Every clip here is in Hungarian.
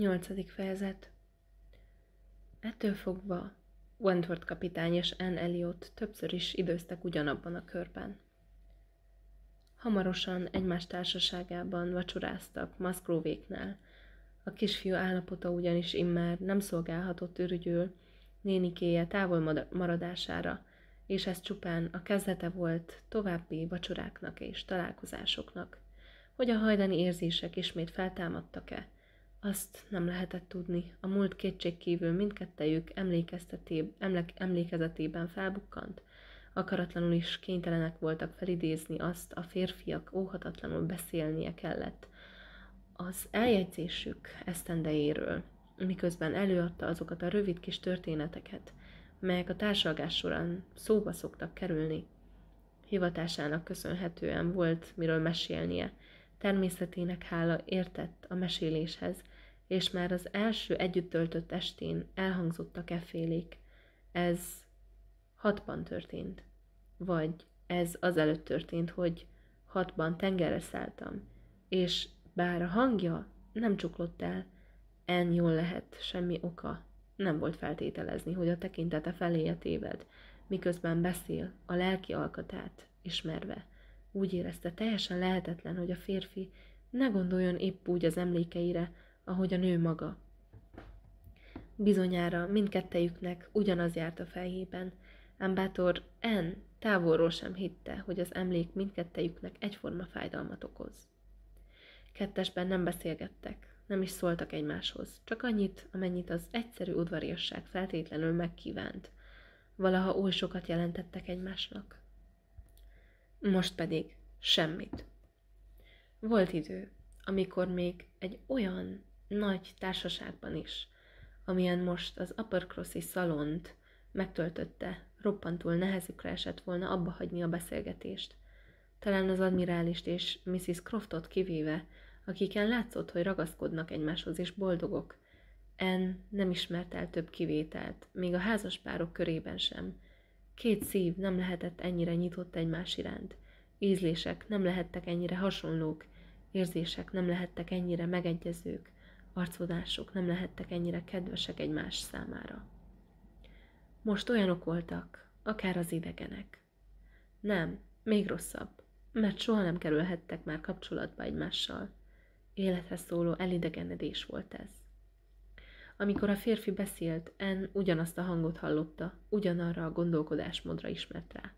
Nyolcadik fejezet Ettől fogva Wentworth kapitány és Anne Elliot többször is időztek ugyanabban a körben. Hamarosan egymás társaságában vacsoráztak Musgrovéknál. A kisfiú állapota ugyanis immár nem szolgálhatott ürügyül nénikéje távol maradására, és ez csupán a kezdete volt további vacsoráknak és találkozásoknak. Hogy a hajdani érzések ismét feltámadtak-e, azt nem lehetett tudni. A múlt kétség kívül mindkettejük emlékezetében felbukkant. Akaratlanul is kénytelenek voltak felidézni azt, a férfiak óhatatlanul beszélnie kellett. Az eljegyzésük esztendejéről, miközben előadta azokat a rövid kis történeteket, melyek a társalgás során szóba szoktak kerülni. Hivatásának köszönhetően volt miről mesélnie, természetének hála értett a meséléshez, és már az első együtt töltött estén elhangzottak e félék. Ez hatban történt. Vagy ez azelőtt történt, hogy hatban tengerre szálltam, és bár a hangja nem csuklott el, en jól lehet, semmi oka. Nem volt feltételezni, hogy a tekintete feléje téved, miközben beszél, a lelki alkatát ismerve. Úgy érezte teljesen lehetetlen, hogy a férfi ne gondoljon épp úgy az emlékeire, ahogy a nő maga. Bizonyára mindkettejüknek ugyanaz járt a fejében, ám bátor N távolról sem hitte, hogy az emlék mindkettejüknek egyforma fájdalmat okoz. Kettesben nem beszélgettek, nem is szóltak egymáshoz, csak annyit, amennyit az egyszerű udvariasság feltétlenül megkívánt. Valaha oly sokat jelentettek egymásnak. Most pedig semmit. Volt idő, amikor még egy olyan nagy társaságban is, amilyen most az Crossi szalont megtöltötte, roppantul nehezükre esett volna abba hagyni a beszélgetést. Talán az admirálist és Mrs. Croftot kivéve, akiken látszott, hogy ragaszkodnak egymáshoz és boldogok. En nem ismert el több kivételt, még a házaspárok körében sem. Két szív nem lehetett ennyire nyitott egymás iránt, ízlések nem lehettek ennyire hasonlók, érzések nem lehettek ennyire megegyezők, arcodások nem lehettek ennyire kedvesek egymás számára. Most olyanok voltak, akár az idegenek. Nem, még rosszabb, mert soha nem kerülhettek már kapcsolatba egymással. Élethez szóló elidegenedés volt ez. Amikor a férfi beszélt, En ugyanazt a hangot hallotta, ugyanarra a gondolkodásmódra ismert rá.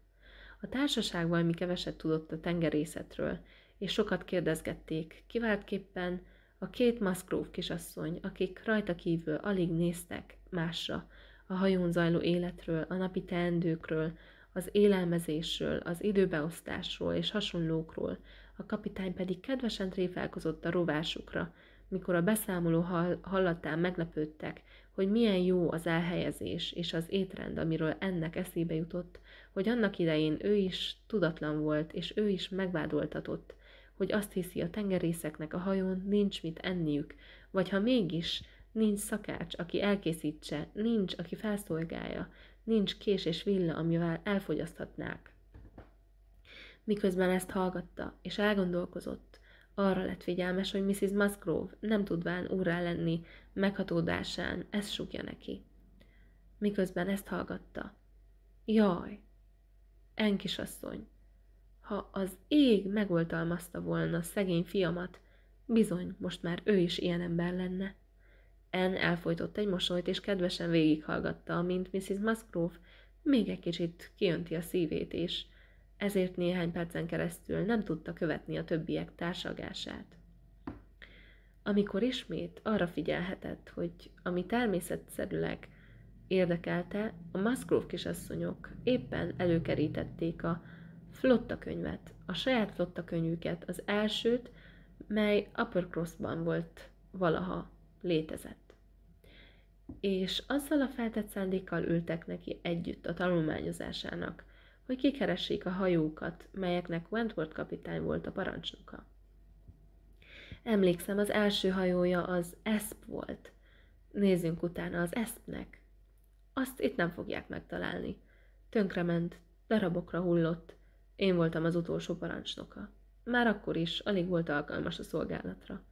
A társaságban mi keveset tudott a tengerészetről, és sokat kérdezgették, kiváltképpen a két Musgrove kisasszony, akik rajta kívül alig néztek másra, a hajón zajló életről, a napi teendőkről, az élelmezésről, az időbeosztásról és hasonlókról, a kapitány pedig kedvesen tréfálkozott a rovásukra, mikor a beszámoló hall- hallatán meglepődtek, hogy milyen jó az elhelyezés és az étrend, amiről ennek eszébe jutott, hogy annak idején ő is tudatlan volt, és ő is megvádoltatott, hogy azt hiszi a tengerészeknek a hajón nincs mit enniük, vagy ha mégis nincs szakács, aki elkészítse, nincs, aki felszolgálja, nincs kés és villa, amivel elfogyaszthatnák. Miközben ezt hallgatta, és elgondolkozott, arra lett figyelmes, hogy Mrs. Musgrove nem tudván úrrá lenni meghatódásán, ez sugja neki. Miközben ezt hallgatta. Jaj, Enkisasszony, ha az ég megoltalmazta volna szegény fiamat, bizony, most már ő is ilyen ember lenne. En elfolytott egy mosolyt, és kedvesen végighallgatta, mint Mrs. Musgrove még egy kicsit kiönti a szívét, és ezért néhány percen keresztül nem tudta követni a többiek társalgását. Amikor ismét arra figyelhetett, hogy ami természetszerűleg érdekelte, a Musgrove kisasszonyok éppen előkerítették a flotta könyvet, a saját flotta könyvüket, az elsőt, mely Upper Crossban volt valaha létezett. És azzal a feltett szándékkal ültek neki együtt a tanulmányozásának, hogy kikeressék a hajókat, melyeknek Wentworth kapitány volt a parancsnoka. Emlékszem, az első hajója az ESP volt. Nézzünk utána az Espnek. Azt itt nem fogják megtalálni. Tönkrement, darabokra hullott, én voltam az utolsó parancsnoka. Már akkor is, alig volt alkalmas a szolgálatra.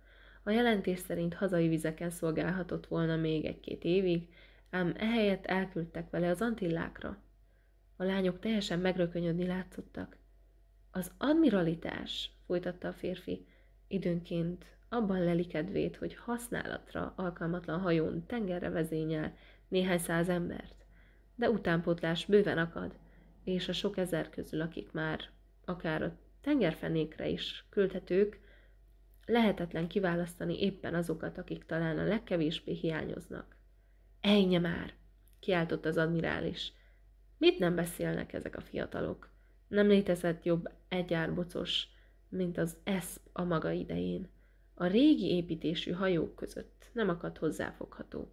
A jelentés szerint hazai vizeken szolgálhatott volna még egy-két évig, ám ehelyett elküldtek vele az Antillákra. A lányok teljesen megrökönyödni látszottak. Az admiralitás, folytatta a férfi, időnként abban leli kedvét, hogy használatra alkalmatlan hajón tengerre vezényel néhány száz embert, de utánpótlás bőven akad – és a sok ezer közül, akik már akár a tengerfenékre is küldhetők, lehetetlen kiválasztani éppen azokat, akik talán a legkevésbé hiányoznak. Ejnye már! kiáltott az admirális. Mit nem beszélnek ezek a fiatalok? Nem létezett jobb egyárbocos, mint az eszp a maga idején. A régi építésű hajók között nem akadt hozzáfogható.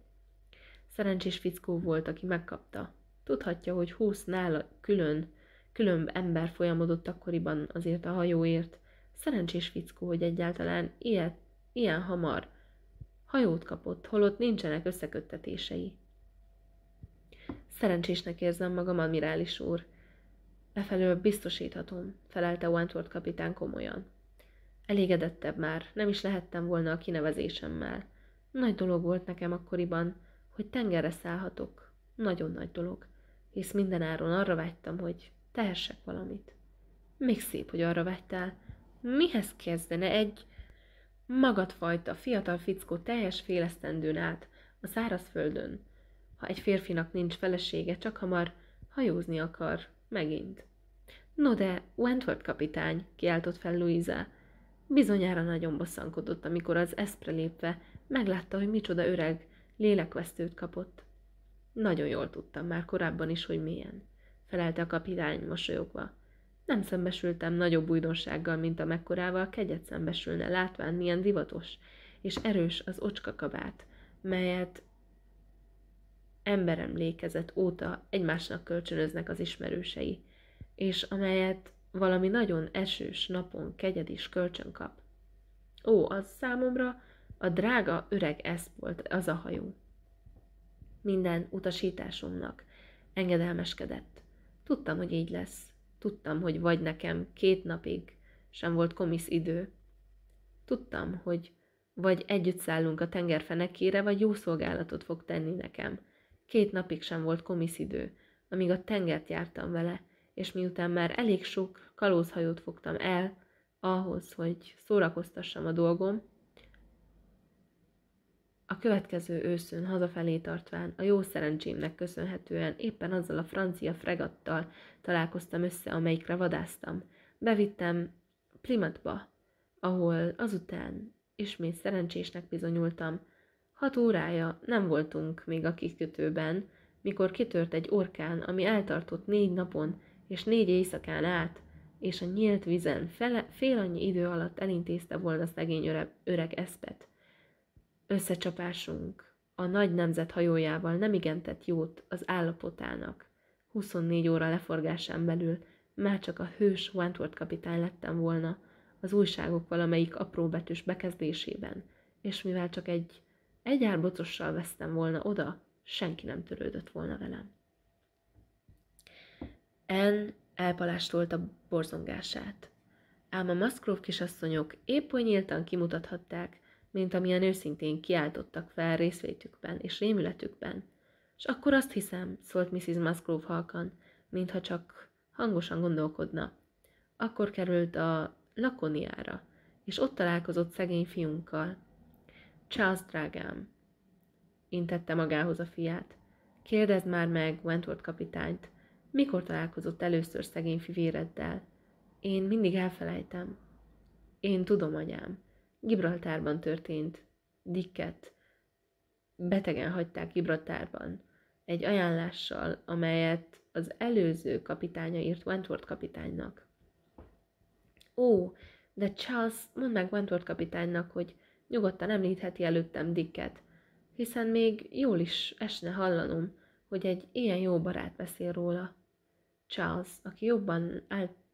Szerencsés fickó volt, aki megkapta, Tudhatja, hogy húsz nála külön, különb ember folyamodott akkoriban azért a hajóért. Szerencsés fickó, hogy egyáltalán ilyet, ilyen hamar hajót kapott, holott nincsenek összeköttetései. Szerencsésnek érzem magam, admirális úr. Lefelől biztosíthatom, felelte Wentworth kapitán komolyan. Elégedettebb már, nem is lehettem volna a kinevezésemmel. Nagy dolog volt nekem akkoriban, hogy tengerre szállhatok. Nagyon nagy dolog hisz mindenáron arra vágytam, hogy tehessek valamit. Még szép, hogy arra vágytál. Mihez kezdene egy magadfajta fiatal fickó teljes félesztendőn át a szárazföldön? Ha egy férfinak nincs felesége, csak hamar hajózni akar, megint. No de, Wentworth kapitány, kiáltott fel Louisa. Bizonyára nagyon bosszankodott, amikor az eszpre lépve meglátta, hogy micsoda öreg, lélekvesztőt kapott. Nagyon jól tudtam már korábban is, hogy milyen, felelte a kapitány mosolyogva. Nem szembesültem nagyobb újdonsággal, mint amekkorával kegyet szembesülne, látván milyen divatos és erős az ocska kabát, melyet emberemlékezet óta egymásnak kölcsönöznek az ismerősei, és amelyet valami nagyon esős napon kegyed is kölcsön kap. Ó, az számomra a drága öreg esz volt az a hajó minden utasításomnak. Engedelmeskedett. Tudtam, hogy így lesz. Tudtam, hogy vagy nekem két napig sem volt komisz idő. Tudtam, hogy vagy együtt szállunk a tengerfenekére, vagy jó szolgálatot fog tenni nekem. Két napig sem volt komisz idő, amíg a tengert jártam vele, és miután már elég sok kalózhajót fogtam el, ahhoz, hogy szórakoztassam a dolgom, a következő őszön hazafelé tartván, a jó szerencsémnek köszönhetően éppen azzal a francia fregattal találkoztam össze, amelyikre vadáztam. Bevittem Plymouthba, ahol azután ismét szerencsésnek bizonyultam. Hat órája nem voltunk még a kikötőben, mikor kitört egy orkán, ami eltartott négy napon és négy éjszakán át, és a nyílt vizen fele, fél annyi idő alatt elintézte volna szegény öreg, öreg eszpet. Összecsapásunk a nagy nemzet hajójával nem igen tett jót az állapotának. 24 óra leforgásán belül már csak a hős Wentworth kapitány lettem volna az újságok valamelyik apróbetűs bekezdésében, és mivel csak egy egy árbocossal vesztem volna oda, senki nem törődött volna velem. En elpalástolt a borzongását. Ám a Musgrove kisasszonyok épp nyíltan kimutathatták, mint amilyen őszintén kiáltottak fel részvétükben és rémületükben. És akkor azt hiszem, szólt Mrs. Musgrove halkan, mintha csak hangosan gondolkodna. Akkor került a lakoniára, és ott találkozott szegény fiunkkal. Charles, drágám, intette magához a fiát. Kérdezd már meg Wentworth kapitányt, mikor találkozott először szegény fivéreddel? Én mindig elfelejtem. Én tudom, anyám. Gibraltárban történt, Dicket betegen hagyták Gibraltárban, egy ajánlással, amelyet az előző kapitánya írt Wentworth kapitánynak. Ó, de Charles, mondd meg Wentworth kapitánynak, hogy nyugodtan említheti előttem Dicket, hiszen még jól is esne hallanom, hogy egy ilyen jó barát beszél róla. Charles, aki jobban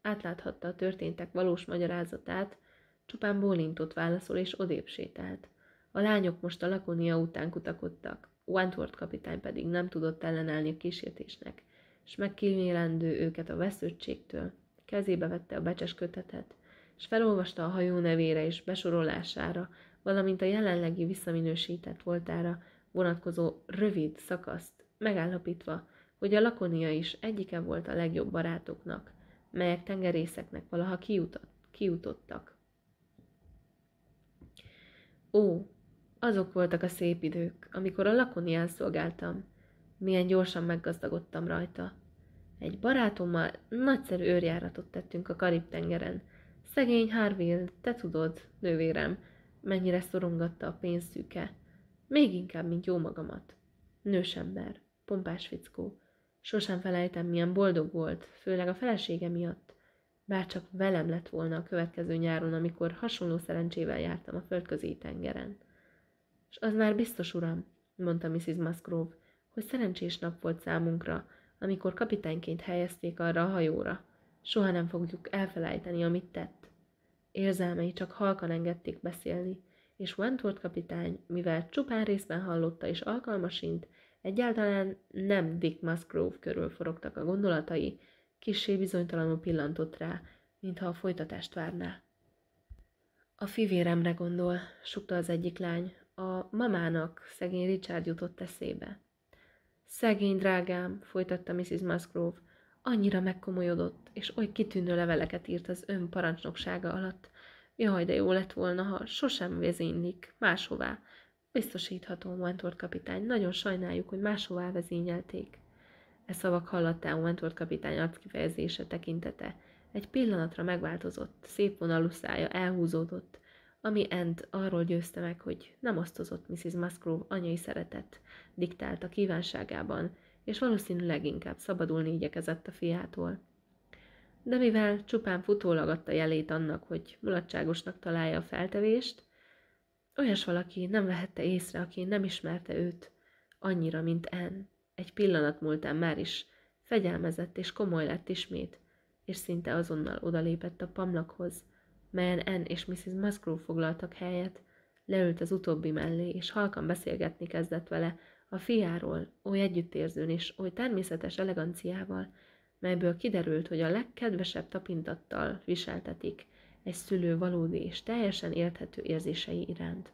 átláthatta a történtek valós magyarázatát, Csupán bólintott válaszol, és odébb sétált. A lányok most a lakónia után kutakodtak, Wentworth kapitány pedig nem tudott ellenállni a kísértésnek, és megkímélendő őket a vesződtségtől. Kezébe vette a becses kötetet, és felolvasta a hajó nevére és besorolására, valamint a jelenlegi visszaminősített voltára vonatkozó rövid szakaszt, megállapítva, hogy a lakonia is egyike volt a legjobb barátoknak, melyek tengerészeknek valaha kiutott, kiutottak. Ó, azok voltak a szép idők, amikor a lakonián szolgáltam. Milyen gyorsan meggazdagodtam rajta. Egy barátommal nagyszerű őrjáratot tettünk a Karib-tengeren. Szegény Harville, te tudod, nővérem, mennyire szorongatta a pénzszűke. Még inkább, mint jó magamat. Nősember, pompás fickó. Sosem felejtem, milyen boldog volt, főleg a felesége miatt bár csak velem lett volna a következő nyáron, amikor hasonló szerencsével jártam a földközi tengeren. És az már biztos, uram, mondta Mrs. Musgrove, hogy szerencsés nap volt számunkra, amikor kapitányként helyezték arra a hajóra. Soha nem fogjuk elfelejteni, amit tett. Érzelmei csak halkan engedték beszélni, és Wentworth kapitány, mivel csupán részben hallotta és alkalmasint, egyáltalán nem Dick Musgrove körül forogtak a gondolatai, kissé bizonytalanul pillantott rá, mintha a folytatást várná. A fivéremre gondol, sukta az egyik lány. A mamának szegény Richard jutott eszébe. Szegény drágám, folytatta Mrs. Musgrove, annyira megkomolyodott, és oly kitűnő leveleket írt az ön parancsnoksága alatt. Jaj, de jó lett volna, ha sosem vezénylik, máshová. Biztosíthatom, mantort kapitány, nagyon sajnáljuk, hogy máshová vezényelték. E szavak hallatán Wentworth kapitány arckifejezése tekintete egy pillanatra megváltozott, szép vonalú szája elhúzódott, ami Ent arról győzte meg, hogy nem osztozott Mrs. Musgrove anyai szeretet, diktált a kívánságában, és valószínűleg inkább szabadulni igyekezett a fiától. De mivel csupán futólag adta jelét annak, hogy mulatságosnak találja a feltevést, olyas valaki nem vehette észre, aki nem ismerte őt annyira, mint Ent. Egy pillanat múltán már is fegyelmezett és komoly lett ismét, és szinte azonnal odalépett a pamlakhoz, melyen Anne és Mrs. Musgrove foglaltak helyet, leült az utóbbi mellé, és halkan beszélgetni kezdett vele a fiáról, oly együttérzőn és oly természetes eleganciával, melyből kiderült, hogy a legkedvesebb tapintattal viseltetik egy szülő valódi és teljesen érthető érzései iránt.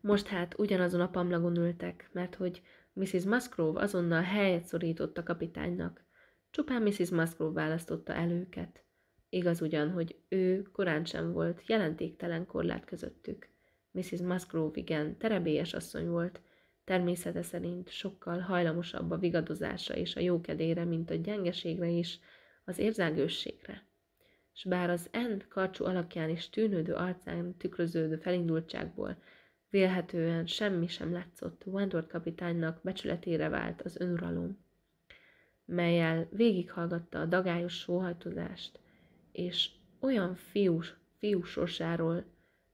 Most hát ugyanazon a pamlagon ültek, mert hogy Mrs. Musgrove azonnal helyet szorított a kapitánynak. Csupán Mrs. Musgrove választotta el őket. Igaz ugyan, hogy ő korán sem volt jelentéktelen korlát közöttük. Mrs. Musgrove igen, terebélyes asszony volt, természete szerint sokkal hajlamosabb a vigadozásra és a jókedére, mint a gyengeségre is, az érzelgősségre. S bár az end karcsú alakján és tűnődő arcán tükröződő felindultságból Vélhetően semmi sem látszott, Wendor kapitánynak becsületére vált az önuralom, melyel végighallgatta a dagályos sóhajtozást, és olyan fiú fiú sorsáról,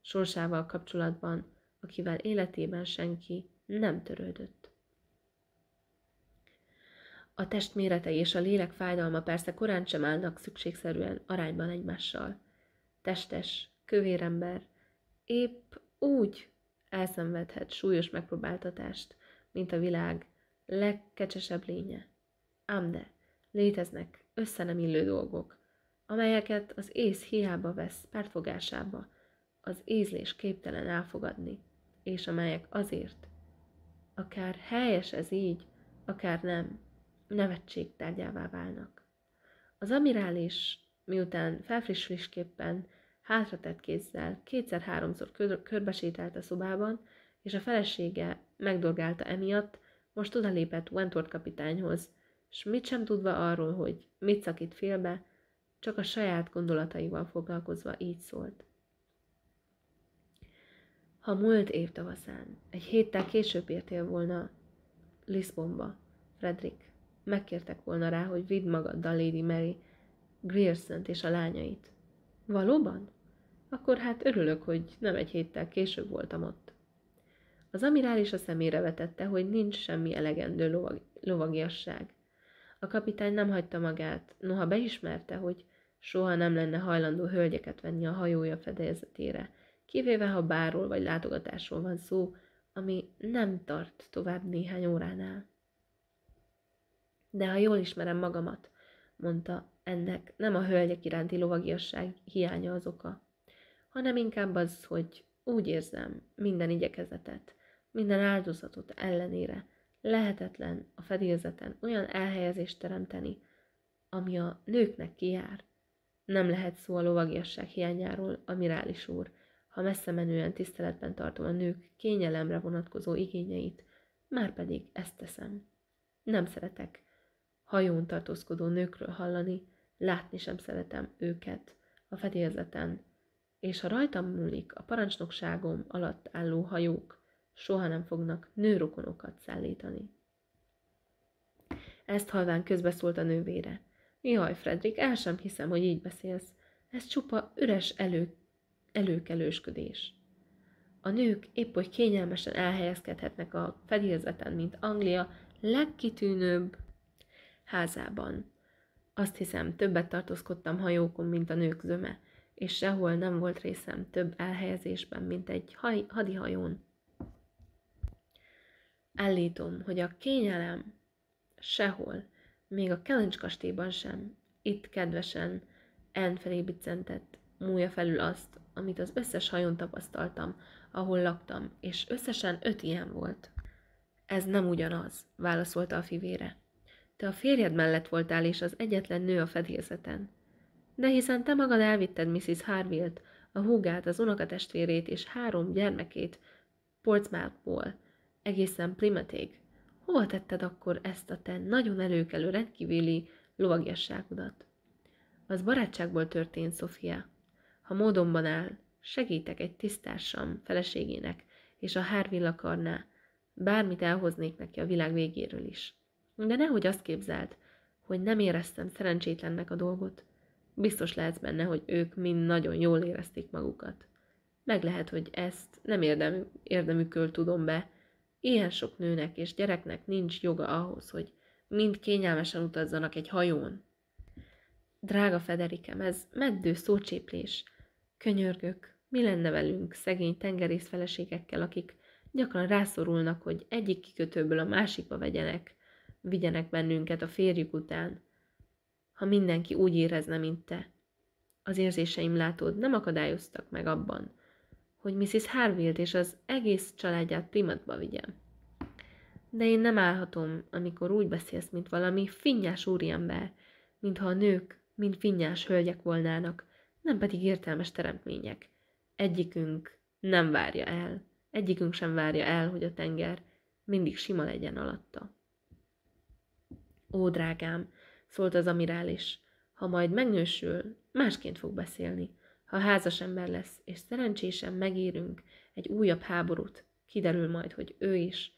sorsával kapcsolatban, akivel életében senki nem törődött. A test méretei és a lélek fájdalma persze korán sem állnak szükségszerűen arányban egymással. Testes, kövérember, épp úgy elszenvedhet súlyos megpróbáltatást, mint a világ legkecsesebb lénye. Ám de léteznek össze nem illő dolgok, amelyeket az ész hiába vesz pártfogásába, az ízlés képtelen elfogadni, és amelyek azért, akár helyes ez így, akár nem, nevetség tárgyává válnak. Az amirális, miután felfrissülésképpen hátratett kézzel kétszer-háromszor körbesétált a szobában, és a felesége megdolgálta emiatt, most odalépett Wentworth kapitányhoz, s mit sem tudva arról, hogy mit szakít félbe, csak a saját gondolataival foglalkozva így szólt. Ha múlt év tavaszán, egy héttel később értél volna Lisbonba, Fredrik, megkértek volna rá, hogy vidd magaddal Lady Mary, Grierson-t és a lányait. Valóban? akkor hát örülök, hogy nem egy héttel később voltam ott. Az amirális a szemére vetette, hogy nincs semmi elegendő lovag, lovagiasság. A kapitány nem hagyta magát, noha beismerte, hogy soha nem lenne hajlandó hölgyeket venni a hajója fedezetére, kivéve ha bárról vagy látogatásról van szó, ami nem tart tovább néhány óránál. De ha jól ismerem magamat, mondta, ennek nem a hölgyek iránti lovagiasság hiánya az oka hanem inkább az, hogy úgy érzem minden igyekezetet, minden áldozatot ellenére, lehetetlen a fedélzeten olyan elhelyezést teremteni, ami a nőknek kijár. Nem lehet szó a lovagiasság hiányáról, amirális úr, ha messze menően tiszteletben tartom a nők kényelemre vonatkozó igényeit, már pedig ezt teszem. Nem szeretek hajón tartózkodó nőkről hallani, látni sem szeretem őket a fedélzeten, és ha rajtam múlik, a parancsnokságom alatt álló hajók soha nem fognak nőrokonokat szállítani. Ezt halván közbeszólt a nővére. Jaj, Fredrik, el sem hiszem, hogy így beszélsz. Ez csupa üres elő, előkelősködés. A nők épp hogy kényelmesen elhelyezkedhetnek a fedélzeten, mint Anglia legkitűnőbb házában. Azt hiszem, többet tartózkodtam hajókon, mint a nők zöme, és sehol nem volt részem több elhelyezésben, mint egy haj, hadihajón. Állítom, hogy a kényelem sehol, még a Kelencs kastélyban sem, itt kedvesen En felé múlja felül azt, amit az összes hajón tapasztaltam, ahol laktam, és összesen öt ilyen volt. Ez nem ugyanaz, válaszolta a fivére. Te a férjed mellett voltál, és az egyetlen nő a fedélzeten. De hiszen te magad elvitted Mrs. Harville-t, a húgát, az unokatestvérét és három gyermekét Portsmouthból, egészen Plymouthig. Hova tetted akkor ezt a te nagyon előkelő, rendkívüli lovagiasságodat? Az barátságból történt, Sofia. Ha módomban áll, segítek egy tisztársam feleségének, és a Harville akarná, bármit elhoznék neki a világ végéről is. De nehogy azt képzelt, hogy nem éreztem szerencsétlennek a dolgot. Biztos lehetsz benne, hogy ők mind nagyon jól érezték magukat. Meg lehet, hogy ezt nem érdem, érdemükről tudom be. Ilyen sok nőnek és gyereknek nincs joga ahhoz, hogy mind kényelmesen utazzanak egy hajón. Drága Federikem, ez meddő szócséplés. Könyörgök, mi lenne velünk szegény feleségekkel, akik gyakran rászorulnak, hogy egyik kikötőből a másikba vegyenek, vigyenek bennünket a férjük után ha mindenki úgy érezne, mint te. Az érzéseim látod, nem akadályoztak meg abban, hogy Mrs. Harvild és az egész családját primatba vigyem. De én nem állhatom, amikor úgy beszélsz, mint valami finnyás úriember, mintha a nők, mint finnyás hölgyek volnának, nem pedig értelmes teremtmények. Egyikünk nem várja el, egyikünk sem várja el, hogy a tenger mindig sima legyen alatta. Ó, drágám, szólt az amirális. Ha majd megnősül, másként fog beszélni. Ha házas ember lesz, és szerencsésen megérünk egy újabb háborút, kiderül majd, hogy ő is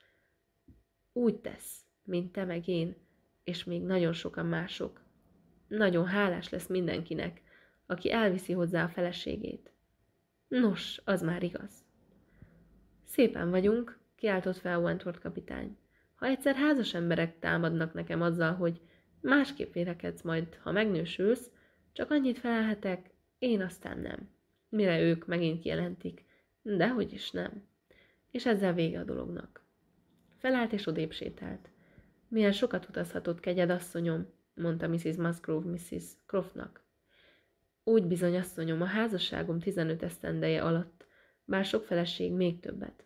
úgy tesz, mint te meg én, és még nagyon sokan mások. Nagyon hálás lesz mindenkinek, aki elviszi hozzá a feleségét. Nos, az már igaz. Szépen vagyunk, kiáltott fel Wentworth kapitány. Ha egyszer házas emberek támadnak nekem azzal, hogy másképp vélekedsz majd, ha megnősülsz, csak annyit felelhetek, én aztán nem. Mire ők megint jelentik, dehogy is nem. És ezzel vége a dolognak. Felállt és odébb sétált. Milyen sokat utazhatott kegyed, asszonyom, mondta Mrs. Musgrove Mrs. Croftnak. Úgy bizony, asszonyom, a házasságom 15 esztendeje alatt, bár sok feleség még többet.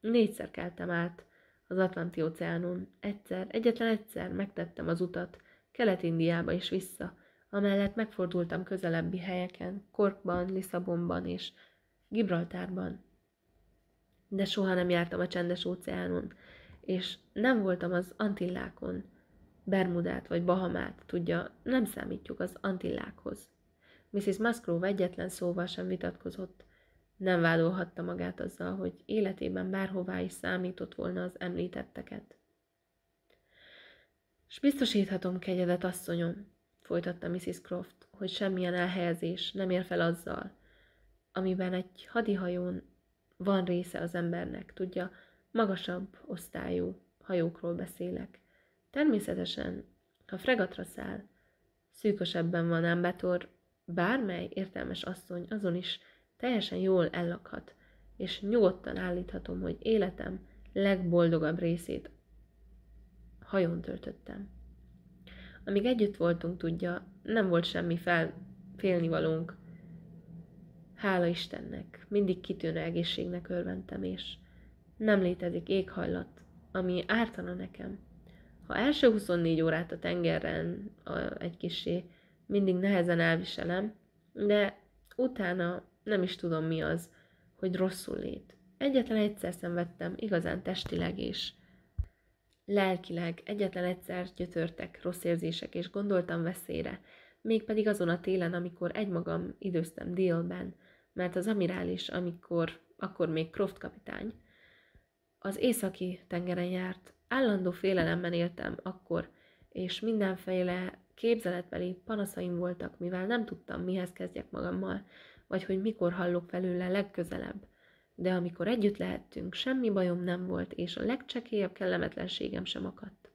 Négyszer keltem át az Atlanti óceánon, egyszer, egyetlen egyszer megtettem az utat, Kelet-Indiába is vissza, amellett megfordultam közelebbi helyeken, Korkban, Lisszabonban és Gibraltárban. De soha nem jártam a csendes óceánon, és nem voltam az Antillákon. Bermudát vagy Bahamát, tudja, nem számítjuk az Antillákhoz. Mrs. Musgrove egyetlen szóval sem vitatkozott. Nem vádolhatta magát azzal, hogy életében bárhová is számított volna az említetteket. S biztosíthatom kegyedet, asszonyom, folytatta Mrs. Croft, hogy semmilyen elhelyezés nem ér fel azzal, amiben egy hadihajón van része az embernek, tudja, magasabb osztályú hajókról beszélek. Természetesen, ha fregatra száll, szűkösebben van ám betor, bármely értelmes asszony azon is teljesen jól ellakhat, és nyugodtan állíthatom, hogy életem legboldogabb részét hajón töltöttem. Amíg együtt voltunk, tudja, nem volt semmi fel, félnivalónk. Hála Istennek, mindig kitűnő egészségnek örventem, és nem létezik éghajlat, ami ártana nekem. Ha első 24 órát a tengeren a, egy kisé mindig nehezen elviselem, de utána nem is tudom mi az, hogy rosszul lét. Egyetlen egyszer szenvedtem, igazán testileg és Lelkileg egyetlen egyszer gyötörtek rossz érzések, és gondoltam veszélyre, mégpedig azon a télen, amikor egymagam időztem délben, mert az amirális, amikor, akkor még Croft kapitány, az északi tengeren járt, állandó félelemben éltem akkor, és mindenféle képzeletbeli panaszaim voltak, mivel nem tudtam, mihez kezdjek magammal, vagy hogy mikor hallok felőle legközelebb de amikor együtt lehettünk, semmi bajom nem volt, és a legcsekélyebb kellemetlenségem sem akadt.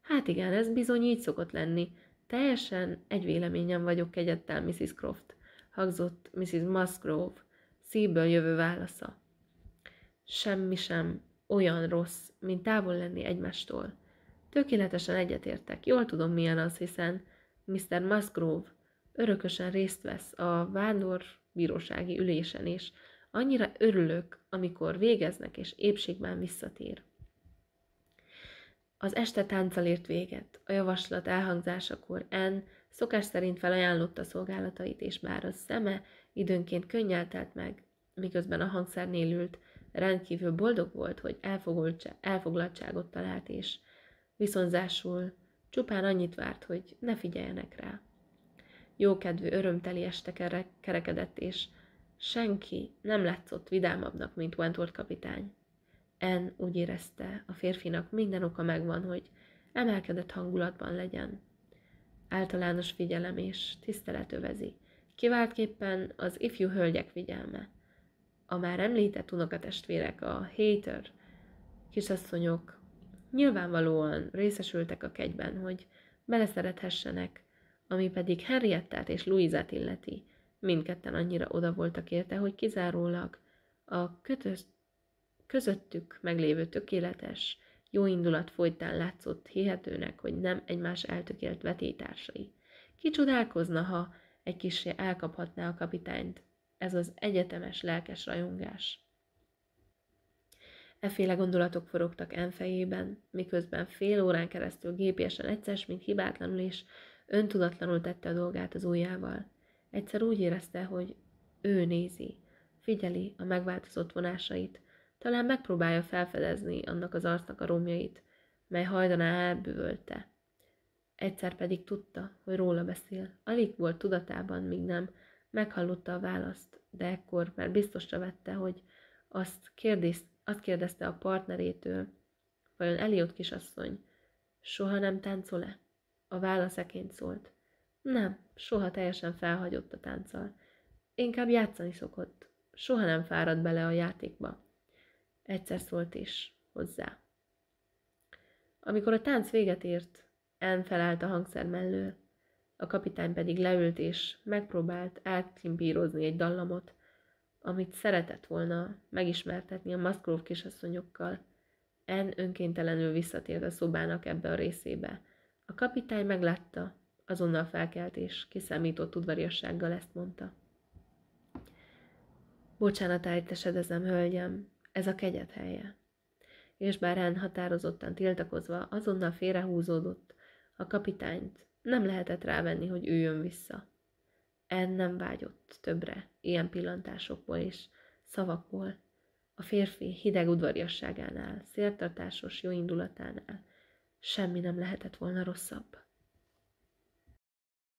Hát igen, ez bizony így szokott lenni. Teljesen egy véleményem vagyok kegyettel, Mrs. Croft, hagzott Mrs. Musgrove szívből jövő válasza. Semmi sem olyan rossz, mint távol lenni egymástól. Tökéletesen egyetértek, jól tudom milyen az, hiszen Mr. Musgrove örökösen részt vesz a vándor bírósági ülésen, és Annyira örülök, amikor végeznek és épségben visszatér. Az este tánccal ért véget. A javaslat elhangzásakor Ann szokás szerint felajánlotta szolgálatait, és már a szeme időnként könnyeltelt meg, miközben a hangszernél ült, rendkívül boldog volt, hogy elfoglaltságot talált, és viszonzásul csupán annyit várt, hogy ne figyeljenek rá. Jókedvű, örömteli este kerekedett, és Senki nem látszott vidámabbnak, mint Wentworth kapitány. En úgy érezte, a férfinak minden oka megvan, hogy emelkedett hangulatban legyen. Általános figyelem és tisztelet övezi. Kiváltképpen az ifjú hölgyek vigyelme. A már említett unokatestvérek, a hater, kisasszonyok nyilvánvalóan részesültek a kegyben, hogy beleszerethessenek, ami pedig Henriettát és Louisát illeti – Mindketten annyira oda voltak érte, hogy kizárólag a kötöz, közöttük meglévő tökéletes, jó indulat folytán látszott hihetőnek, hogy nem egymás eltökélt vetétársai. Kicsodálkozna, ha egy kisé elkaphatná a kapitányt. Ez az egyetemes lelkes rajongás. Eféle gondolatok forogtak en fejében, miközben fél órán keresztül gépiesen egyszer, mint hibátlanul és öntudatlanul tette a dolgát az ujjával. Egyszer úgy érezte, hogy ő nézi, figyeli a megváltozott vonásait, talán megpróbálja felfedezni annak az arcnak a romjait, mely hajdaná elbűvölte. Egyszer pedig tudta, hogy róla beszél. Alig volt tudatában, míg nem. Meghallotta a választ, de ekkor már biztosra vette, hogy azt, kérdez, azt kérdezte a partnerétől, vajon Eliott kisasszony, soha nem táncol-e? A válaszeként szólt. Nem, soha teljesen felhagyott a tánccal. Inkább játszani szokott. Soha nem fáradt bele a játékba. Egyszer szólt is hozzá. Amikor a tánc véget ért, Anne felállt a hangszer mellől, a kapitány pedig leült és megpróbált átkimpírozni egy dallamot, amit szeretett volna megismertetni a Musgrove kisasszonyokkal. En önkéntelenül visszatért a szobának ebbe a részébe. A kapitány meglátta, azonnal felkelt, és kiszámított udvariassággal ezt mondta. Bocsánat esedezem, hölgyem, ez a kegyet helye. És bár Hán határozottan tiltakozva azonnal félrehúzódott, a kapitányt nem lehetett rávenni, hogy üljön vissza. En nem vágyott többre ilyen pillantásokból és szavakból. A férfi hideg udvariasságánál, széltartásos jóindulatánál semmi nem lehetett volna rosszabb.